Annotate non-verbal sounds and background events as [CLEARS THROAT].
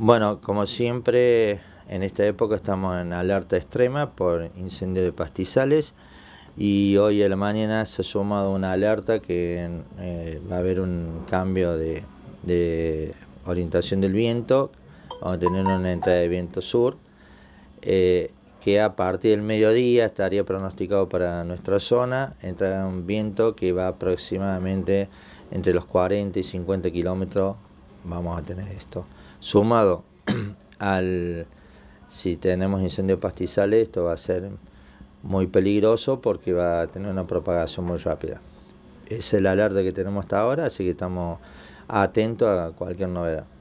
Bueno, como siempre, en esta época estamos en alerta extrema por incendio de pastizales y hoy a la mañana se ha sumado una alerta que eh, va a haber un cambio de, orientación del viento, vamos a tener una entrada de viento sur, eh, que a partir del mediodía estaría pronosticado para nuestra zona, entra un viento que va aproximadamente entre los 40 y 50 kilómetros vamos a tener esto. Sumado [CLEARS THROAT] al, si tenemos incendio pastizales, esto va a ser muy peligroso porque va a tener una propagación muy rápida. Es el alerta que tenemos hasta ahora, así que estamos atentos a cualquier novedad.